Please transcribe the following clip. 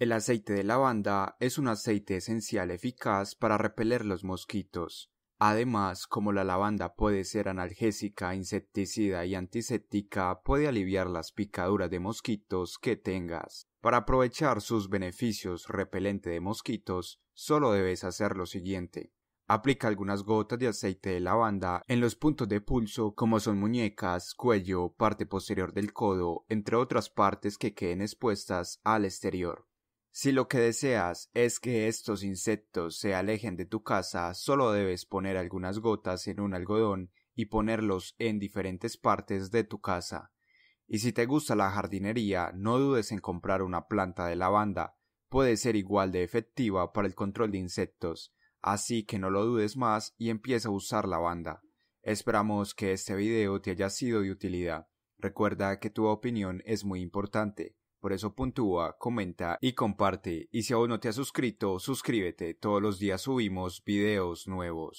El aceite de lavanda es un aceite esencial eficaz para repeler los mosquitos. Además, como la lavanda puede ser analgésica, insecticida y antiséptica, puede aliviar las picaduras de mosquitos que tengas. Para aprovechar sus beneficios repelente de mosquitos, solo debes hacer lo siguiente. Aplica algunas gotas de aceite de lavanda en los puntos de pulso como son muñecas, cuello, parte posterior del codo, entre otras partes que queden expuestas al exterior. Si lo que deseas es que estos insectos se alejen de tu casa, solo debes poner algunas gotas en un algodón y ponerlos en diferentes partes de tu casa. Y si te gusta la jardinería, no dudes en comprar una planta de lavanda, puede ser igual de efectiva para el control de insectos, así que no lo dudes más y empieza a usar lavanda. Esperamos que este video te haya sido de utilidad. Recuerda que tu opinión es muy importante. Por eso puntúa, comenta y comparte. Y si aún no te has suscrito, suscríbete. Todos los días subimos videos nuevos.